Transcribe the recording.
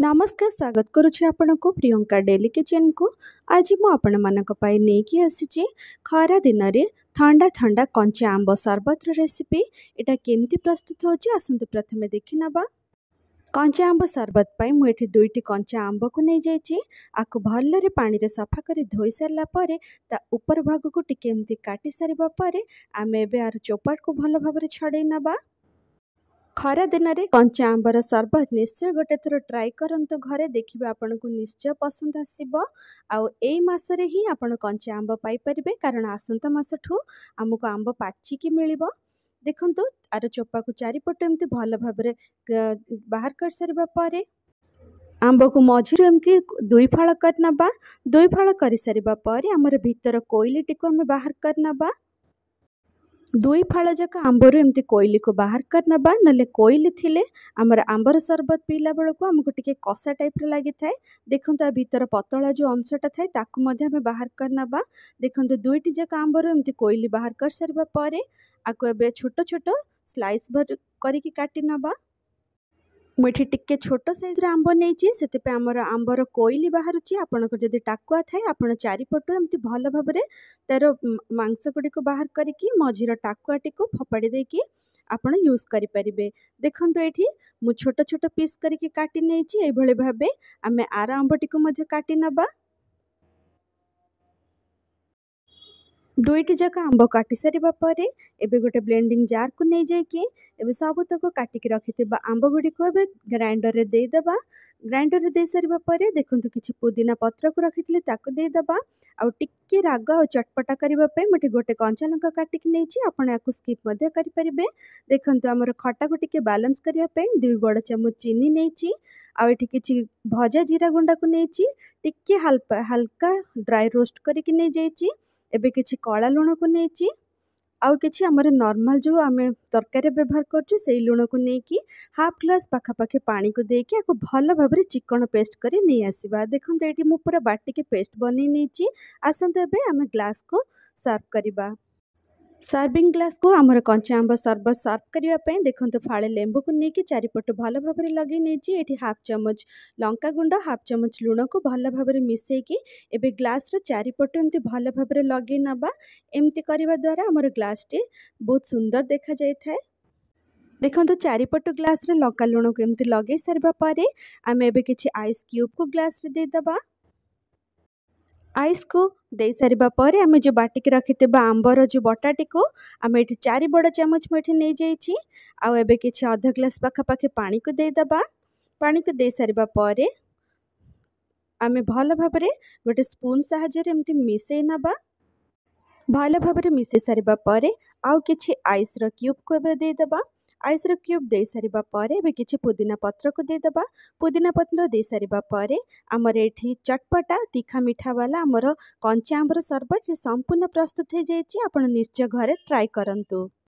ନମସ୍କାର ସ୍ୱାଗତ କରୁଛି ଆପଣଙ୍କୁ ପ୍ରିୟଙ୍କା ଡେଲି କିଚେନ୍କୁ ଆଜି ମୁଁ ଆପଣମାନଙ୍କ ପାଇଁ ନେଇକି ଆସିଛି ଖରା ଦିନରେ ଥଣ୍ଡା ଥଣ୍ଡା କଞ୍ଚା ଆମ୍ବ ସର୍ବତର ରେସିପି ଏଇଟା କେମିତି ପ୍ରସ୍ତୁତ ହେଉଛି ଆସନ୍ତୁ ପ୍ରଥମେ ଦେଖିନେବା କଞ୍ଚା ଆମ୍ବ ସର୍ବତ ପାଇଁ ମୁଁ ଏଠି ଦୁଇଟି କଞ୍ଚା ଆମ୍ବକୁ ନେଇଯାଇଛି ଆକୁ ଭଲରେ ପାଣିରେ ସଫା କରି ଧୋଇ ସାରିଲା ପରେ ତା ଉପର ଭାଗକୁ ଟିକେ ଏମିତି କାଟି ସାରିବା ପରେ ଆମେ ଏବେ ଆର ଚୋପାକୁ ଭଲ ଭାବରେ ଛଡ଼େଇ ନେବା ଖରା ଦିନରେ କଞ୍ଚା ଆମ୍ବର ସର୍ବତ ନିଶ୍ଚୟ ଗୋଟେ ଥର ଟ୍ରାଏ କରନ୍ତୁ ଘରେ ଦେଖିବେ ଆପଣଙ୍କୁ ନିଶ୍ଚୟ ପସନ୍ଦ ଆସିବ ଆଉ ଏଇ ମାସରେ ହିଁ ଆପଣ କଞ୍ଚା ଆମ୍ବ ପାଇପାରିବେ କାରଣ ଆସନ୍ତା ମାସଠୁ ଆମକୁ ଆମ୍ବ ପାଚିକି ମିଳିବ ଦେଖନ୍ତୁ ଆର ଚୋପାକୁ ଚାରିପଟେ ଏମିତି ଭଲ ଭାବରେ ବାହାର କରିସାରିବା ପରେ ଆମ୍ବକୁ ମଝିରୁ ଏମିତି ଦୁଇ ଫଳ କରିନେବା ଦୁଇ ଫଳ କରିସାରିବା ପରେ ଆମର ଭିତର କୋଇଲିଟିକୁ ଆମେ ବାହାର କରିନେବା ଦୁଇ ଫାଳଯାକ ଆମ୍ବରୁ ଏମିତି କୋଇଲିକୁ ବାହାର କରି ନେବା ନହେଲେ କୋଇଲି ଥିଲେ ଆମର ଆମ୍ବର ସରବତ ପିଇଲା ବେଳକୁ ଆମକୁ ଟିକେ କଷା ଟାଇପ୍ର ଲାଗିଥାଏ ଦେଖନ୍ତୁ ଆ ଭିତର ପତଳା ଯେଉଁ ଅଂଶଟା ଥାଏ ତାକୁ ମଧ୍ୟ ଆମେ ବାହାର କରି ନେବା ଦେଖନ୍ତୁ ଦୁଇଟି ଯାକ ଆମ୍ବରୁ ଏମିତି କୋଇଲି ବାହାର କରିସାରିବା ପରେ ଆକୁ ଏବେ ଛୋଟ ଛୋଟ ସ୍ଲାଇସ୍ କରିକି କାଟି ନେବା ମୁଁ ଏଠି ଟିକେ ଛୋଟ ସାଇଜ୍ର ଆମ୍ବ ନେଇଛି ସେଥିପାଇଁ ଆମର ଆମ୍ବର କୋଇଲି ବାହାରୁଛି ଆପଣଙ୍କର ଯଦି ଟାକୁଆ ଥାଏ ଆପଣ ଚାରିପଟୁ ଏମିତି ଭଲ ଭାବରେ ତା'ର ମାଂସ ଗୁଡ଼ିକୁ ବାହାର କରିକି ମଝିର ଟାକୁଆଟିକୁ ଫୋପାଡ଼ି ଦେଇକି ଆପଣ ୟୁଜ୍ କରିପାରିବେ ଦେଖନ୍ତୁ ଏଠି ମୁଁ ଛୋଟ ଛୋଟ ପିସ୍ କରିକି କାଟି ନେଇଛି ଏଇଭଳି ଭାବେ ଆମେ ଆର ଆମ୍ବଟିକୁ ମଧ୍ୟ କାଟି ନେବା ଦୁଇଟି ଯାକ ଆମ୍ବ କାଟି ସାରିବା ପରେ ଏବେ ଗୋଟେ ବ୍ଲେଣ୍ଡିଂ ଜାର୍କୁ ନେଇଯାଇକି ଏବେ ସବୁତକ କାଟିକି ରଖିଥିବା ଆମ୍ବ ଗୁଡ଼ିକୁ ଏବେ ଗ୍ରାଇଣ୍ଡରରେ ଦେଇଦେବା ଗ୍ରାଇଣ୍ଡରରେ ଦେଇସାରିବା ପରେ ଦେଖନ୍ତୁ କିଛି ପୁଦିନା ପତ୍ରକୁ ରଖିଥିଲେ ତାକୁ ଦେଇଦେବା ଆଉ ଟିକିଏ ରାଗ ଆଉ ଚଟପଟା କରିବା ପାଇଁ ମୁଁ ଏଠି ଗୋଟେ କଞ୍ଚା ଲଙ୍କା କାଟିକି ନେଇଛି ଆପଣ ୟାକୁ ସ୍କିପ୍ ମଧ୍ୟ କରିପାରିବେ ଦେଖନ୍ତୁ ଆମର ଖଟାକୁ ଟିକିଏ ବାଲାନ୍ସ କରିବା ପାଇଁ ଦୁଇ ବଡ଼ ଚାମଚ ଚିନି ନେଇଛି ଆଉ ଏଠି କିଛି ଭଜା ଜିରା ଗୁଣ୍ଡାକୁ ନେଇଛି ଟିକିଏ ହାଲକା ହାଲକା ଡ୍ରାଏ ରୋଷ୍ଟ କରିକି ନେଇଯାଇଛି एबे किछि कळा लुणो को नहीं छी आउ किछि जो आम तरक व्यवहार करछु सेई को नै कि हाफ ग्लास पाखा पाखे पानी को देके को भलो भाबरे चिकन पेस्ट कर नै आसीबा देखन ये मुझे मु पूरा बाटी पेस्ट बनि नै छी ग्लास को सर्व करिबा ସର୍ଭିଂ ଗ୍ଲାସ୍କୁ ଆମର କଞ୍ଚା ଆମ୍ବ ସର୍ବତ ସର୍ଭ କରିବା ପାଇଁ ଦେଖନ୍ତୁ ଫାଳେ ଲେମ୍ବୁକୁ ନେଇକି ଚାରିପଟୁ ଭଲ ଭାବରେ ଲଗାଇ ନେଇଛି ଏଠି ହାଫ୍ ଚାମଚ ଲଙ୍କା ଗୁଣ୍ଡ ହାଫ୍ ଚାମଚ ଲୁଣକୁ ଭଲ ଭାବରେ ମିଶାଇକି ଏବେ ଗ୍ଲାସ୍ର ଚାରିପଟୁ ଏମିତି ଭଲ ଭାବରେ ଲଗାଇ ନେବା ଏମିତି କରିବା ଦ୍ୱାରା ଆମର ଗ୍ଲାସ୍ଟି ବହୁତ ସୁନ୍ଦର ଦେଖାଯାଇଥାଏ ଦେଖନ୍ତୁ ଚାରିପଟୁ ଗ୍ଲାସ୍ରେ ଲଙ୍କା ଲୁଣକୁ ଏମିତି ଲଗାଇ ସାରିବା ପରେ ଆମେ ଏବେ କିଛି ଆଇସ୍ କ୍ୟୁବ୍କୁ ଗ୍ଲାସ୍ରେ ଦେଇଦେବା ଆଇସ୍କୁ ଦେଇସାରିବା ପରେ ଆମେ ଯେଉଁ ବାଟିକି ରଖିଥିବା ଆମ୍ବର ଯେଉଁ ବଟାଟିକୁ ଆମେ ଏଠି ଚାରି ବଡ଼ ଚାମଚ ମୁଁ ଏଠି ନେଇଯାଇଛି ଆଉ ଏବେ କିଛି ଅଧ ଗ୍ଲାସ୍ ପାଖାପାଖି ପାଣିକୁ ଦେଇଦେବା ପାଣିକୁ ଦେଇସାରିବା ପରେ ଆମେ ଭଲ ଭାବରେ ଗୋଟେ ସ୍ପୁନ୍ ସାହାଯ୍ୟରେ ଏମିତି ମିଶାଇ ନେବା ଭଲ ଭାବରେ ମିଶାଇ ସାରିବା ପରେ ଆଉ କିଛି ଆଇସ୍ର କ୍ୟୁବ୍କୁ ଏବେ ଦେଇଦେବା ଆଇସ୍ର କ୍ୟୁବ୍ ଦେଇସାରିବା ପରେ ଏବେ କିଛି ପୁଦିନା ପତ୍ରକୁ ଦେଇଦେବା ପୁଦିନା ପତ୍ର ଦେଇସାରିବା ପରେ ଆମର ଏଠି ଚଟପଟା ତୀଖା ମିଠାବାଲା ଆମର କଞ୍ଚା ଆମ୍ବର ସର୍ବତ ସମ୍ପୂର୍ଣ୍ଣ ପ୍ରସ୍ତୁତ ହୋଇଯାଇଛି ଆପଣ ନିଶ୍ଚୟ ଘରେ ଟ୍ରାଏ କରନ୍ତୁ